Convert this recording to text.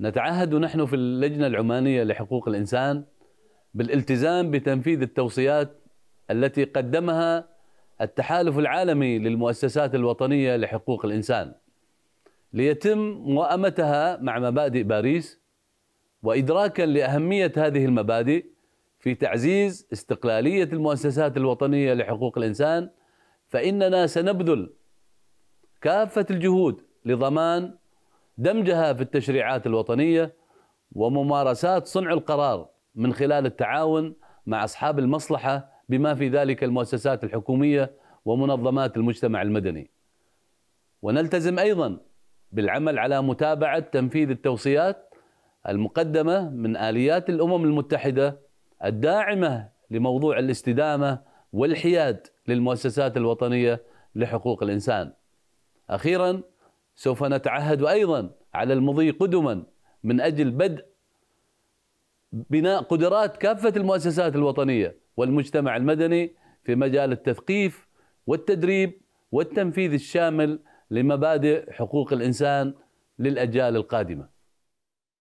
نتعهد نحن في اللجنة العمانية لحقوق الإنسان بالالتزام بتنفيذ التوصيات التي قدمها التحالف العالمي للمؤسسات الوطنية لحقوق الإنسان ليتم موائمتها مع مبادئ باريس وإدراكا لأهمية هذه المبادئ في تعزيز استقلالية المؤسسات الوطنية لحقوق الإنسان فإننا سنبذل كافة الجهود لضمان دمجها في التشريعات الوطنيه وممارسات صنع القرار من خلال التعاون مع اصحاب المصلحه بما في ذلك المؤسسات الحكوميه ومنظمات المجتمع المدني. ونلتزم ايضا بالعمل على متابعه تنفيذ التوصيات المقدمه من اليات الامم المتحده الداعمه لموضوع الاستدامه والحياد للمؤسسات الوطنيه لحقوق الانسان. اخيرا سوف نتعهد أيضا على المضي قدما من أجل بدء بناء قدرات كافة المؤسسات الوطنية والمجتمع المدني في مجال التثقيف والتدريب والتنفيذ الشامل لمبادئ حقوق الإنسان للأجيال القادمة